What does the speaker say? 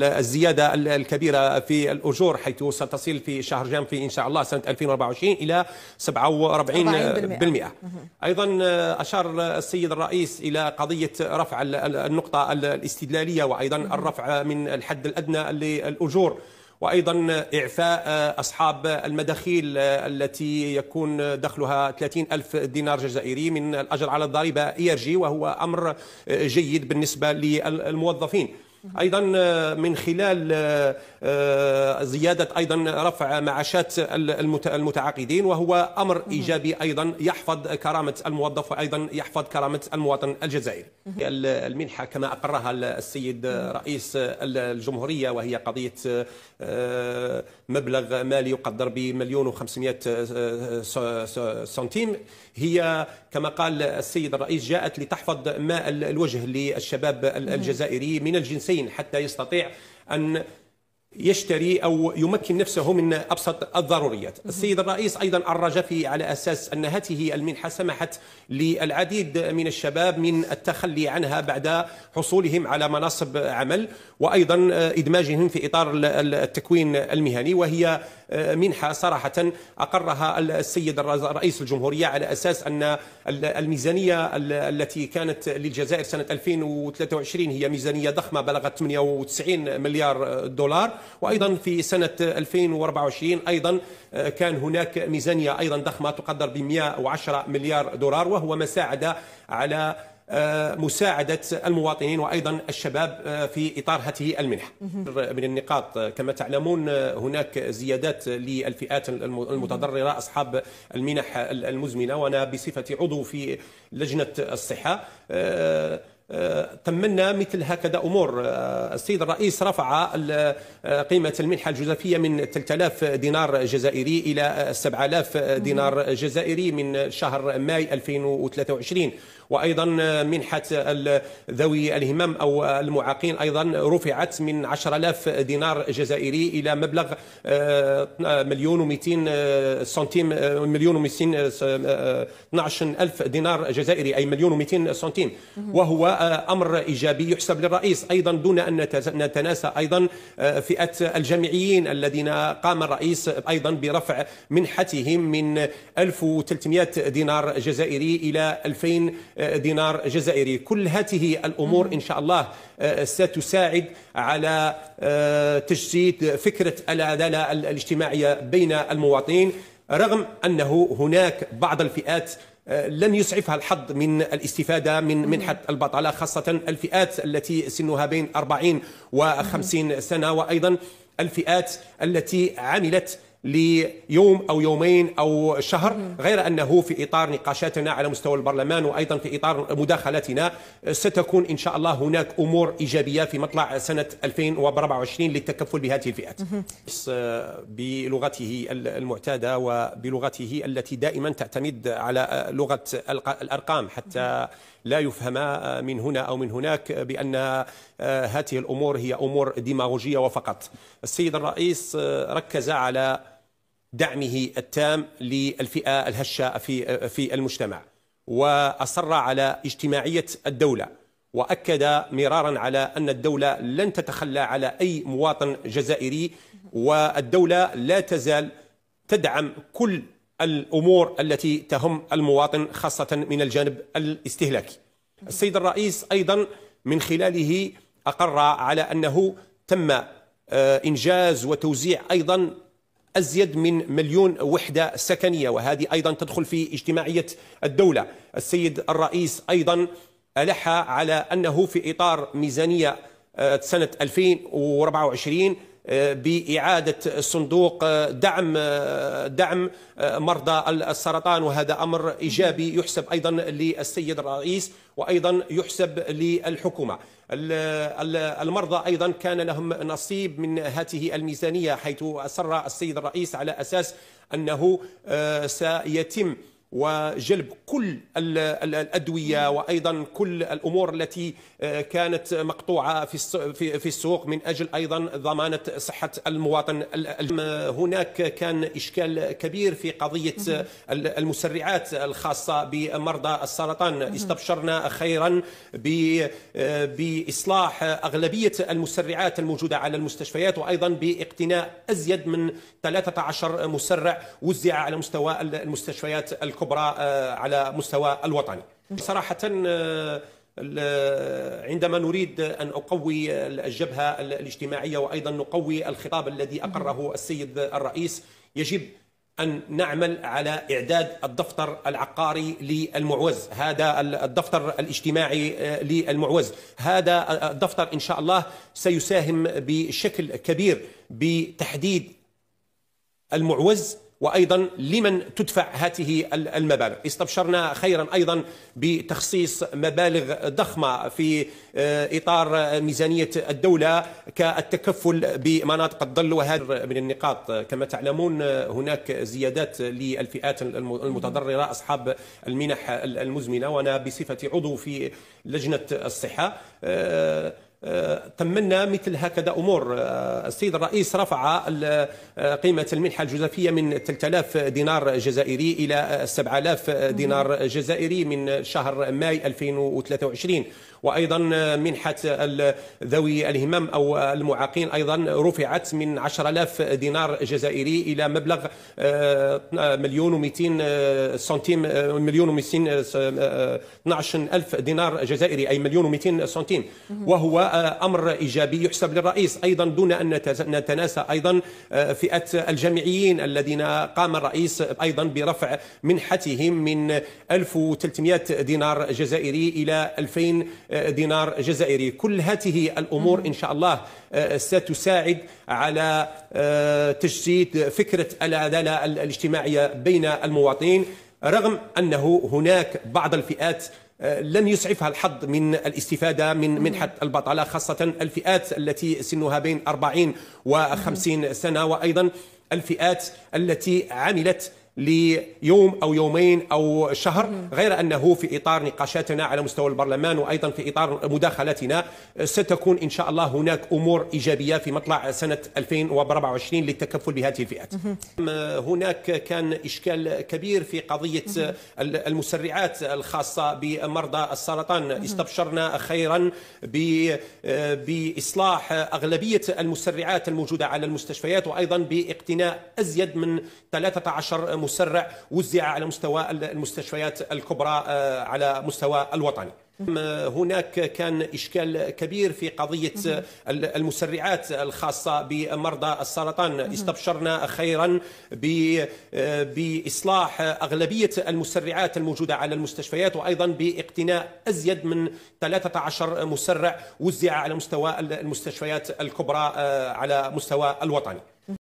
الزيادة الكبيرة في الأجور حيث ستصل في شهر في إن شاء الله سنة 2024 إلى 47% أيضا آه، أشار السيد الرئيس إلى قضية رفع النقطة الاستدلالية وأيضا الرفع من الحد الأدنى للأجور وأيضا آه، إعفاء آه، أصحاب المداخيل التي يكون دخلها 30 ألف دينار جزائري من الأجر على الضريبة إيرجي وهو أمر جيد بالنسبة للموظفين ايضا آه، من خلال آه، آه، زياده ايضا رفع معاشات المتعاقدين وهو امر ايجابي ايضا يحفظ كرامه الموظف وايضا يحفظ كرامه المواطن الجزائري. المنحه كما اقرها السيد رئيس الجمهوريه وهي قضيه مبلغ مالي يقدر بمليون و500 سنتيم هي كما قال السيد الرئيس جاءت لتحفظ ماء الوجه للشباب الجزائري من الجنسيه الصين حتى يستطيع أن يشتري أو يمكن نفسه من أبسط الضروريات السيد الرئيس أيضا أرج في على أساس أن هذه المنحة سمحت للعديد من الشباب من التخلي عنها بعد حصولهم على مناصب عمل وأيضا إدماجهم في إطار التكوين المهني وهي منحة صراحة أقرها السيد رئيس الجمهورية على أساس أن الميزانية التي كانت للجزائر سنة 2023 هي ميزانية ضخمة بلغت 98 مليار دولار وأيضا في سنة 2024 أيضا آه، كان هناك ميزانية أيضا ضخمة تقدر ب 110 مليار دولار وهو ما ساعد على آه، مساعدة المواطنين وأيضا الشباب آه، في إطار هذه المنحة من النقاط آه، كما تعلمون هناك زيادات للفئات المتضررة أصحاب المنح المزمنة وأنا بصفتي عضو في لجنة الصحة تمنا مثل هكذا امور السيد الرئيس رفع قيمه المنحه الجزافيه من 3000 دينار جزائري الى 7000 دينار جزائري من شهر ماي 2023 وايضا منحه ذوي الهمم او المعاقين ايضا رفعت من 10000 دينار جزائري الى مبلغ آه، مليون و200 آه، سنتيم آه، مليون و200 12000 دينار جزائري اي مليون و200 سنتيم وهو امر ايجابي يحسب للرئيس ايضا دون ان نتناسى ايضا آه، فئه الجامعيين الذين قام الرئيس ايضا برفع منحتهم من 1300 دينار جزائري الى 2000 آه، دينار جزائري كل هذه الامور ان شاء الله آه، ستساعد على تجسيد فكره العداله الاجتماعيه بين المواطنين رغم انه هناك بعض الفئات آه، لن يسعفها الحظ من الاستفادة من منحة البطالة خاصة الفئات التي سنها بين 40 و 50 سنة وأيضا الفئات التي عملت ليوم أو يومين أو شهر غير أنه في إطار نقاشاتنا على مستوى البرلمان وأيضا في إطار مداخلتنا ستكون إن شاء الله هناك أمور إيجابية في مطلع سنة 2024 للتكفل بهذه الفئات آه، بلغته المعتادة وبلغته التي دائما تعتمد على آه، لغة الأرقام حتى لا يفهم آه، من هنا أو من هناك بأن هذه الأمور هي أمور ديماغوجية وفقط السيد الرئيس ركز على دعمه التام للفئه الهشه في في المجتمع واصر على اجتماعيه الدوله واكد مرارا على ان الدوله لن تتخلى على اي مواطن جزائري والدوله لا تزال تدعم كل الامور التي تهم المواطن خاصه من الجانب الاستهلاكي. السيد الرئيس ايضا من خلاله اقر على انه تم آه، انجاز وتوزيع ايضا أزيد من مليون وحدة سكنية وهذه أيضا تدخل في اجتماعية الدولة السيد الرئيس أيضا ألح على أنه في إطار ميزانية آه، سنة 2024 آه، بإعادة صندوق آه، دعم دعم مرضى السرطان وهذا أمر إيجابي يحسب أيضا للسيد الرئيس وأيضا يحسب للحكومة المرضى أيضا كان لهم نصيب من هذه الميزانية حيث أصر السيد الرئيس على أساس أنه آه، سيتم وجلب كل الادويه وايضا كل الامور التي آه، كانت مقطوعه في في السوق من اجل ايضا ضمانه صحه المواطن هناك كان اشكال كبير في قضيه المسرعات الخاصه بمرضى السرطان استبشرنا خيرا آه، باصلاح اغلبيه المسرعات الموجوده على المستشفيات وايضا باقتناء ازيد من 13 مسرع وزع على مستوى المستشفيات الكبرى الكبرى آه، على مستوى الوطني صراحة آه، آه، عندما نريد أن أقوي الجبهة الاجتماعية وأيضا نقوي الخطاب الذي أقره السيد الرئيس يجب أن نعمل على إعداد الدفتر العقاري للمعوز هذا الدفتر الاجتماعي للمعوز هذا الدفتر إن شاء الله سيساهم بشكل كبير بتحديد المعوز وأيضا لمن تدفع هذه المبالغ استبشرنا خيرا أيضا بتخصيص مبالغ ضخمة في آه، إطار ميزانية الدولة كالتكفل بمناطق الظل وهذا من النقاط كما تعلمون هناك زيادات للفئات المتضررة أصحاب المنح المزمنة وأنا بصفتي عضو في لجنة الصحة آه، آه، تمنا مثل هكذا امور آه، السيد الرئيس رفع آه، قيمه المنحه الجزافيه من 3000 دينار جزائري الى 7000 دينار جزائري من شهر ماي 2023 وايضا منحه ذوي الهمم او المعاقين ايضا رفعت من 10000 دينار جزائري الى مبلغ آه، مليون و200 آه، سنتيم آه، مليون و200 12000 دينار جزائري اي مليون و200 سنتيم وهو امر ايجابي يحسب للرئيس ايضا دون ان نتناسى ايضا فئه الجامعيين الذين قام الرئيس ايضا برفع منحتهم من 1300 دينار جزائري الى 2000 آه، دينار جزائري كل هذه الأمور إن شاء الله آه، ستساعد على آه، تجسيد فكرة العدالة الاجتماعية بين المواطنين رغم أنه هناك بعض الفئات لن يسعفها الحظ من الاستفادة من منحة البطالة خاصة الفئات التي سنها بين 40 و 50 سنة وأيضا الفئات التي عملت ليوم أو يومين أو شهر غير أنه في إطار نقاشاتنا على مستوى البرلمان وأيضا في إطار مداخلتنا ستكون إن شاء الله هناك أمور إيجابية في مطلع سنة 2024 للتكفل بهذه الفئات هناك كان إشكال كبير في قضية المسرعات الخاصة بمرضى السرطان استبشرنا خيرا بإصلاح أغلبية المسرعات الموجودة على المستشفيات وأيضا باقتناء أزيد من 13 مسرع وزع على مستوى المستشفيات الكبرى آه، على مستوى الوطني هناك كان إشكال كبير في قضية آه، المسرعات الخاصة بمرضى السرطان استبشرنا خيرا آه، بإصلاح أغلبية المسرعات الموجودة على المستشفيات وأيضا باقتناء أزيد من 13 مسرع وزع على مستوى المستشفيات الكبرى على مستوى الوطني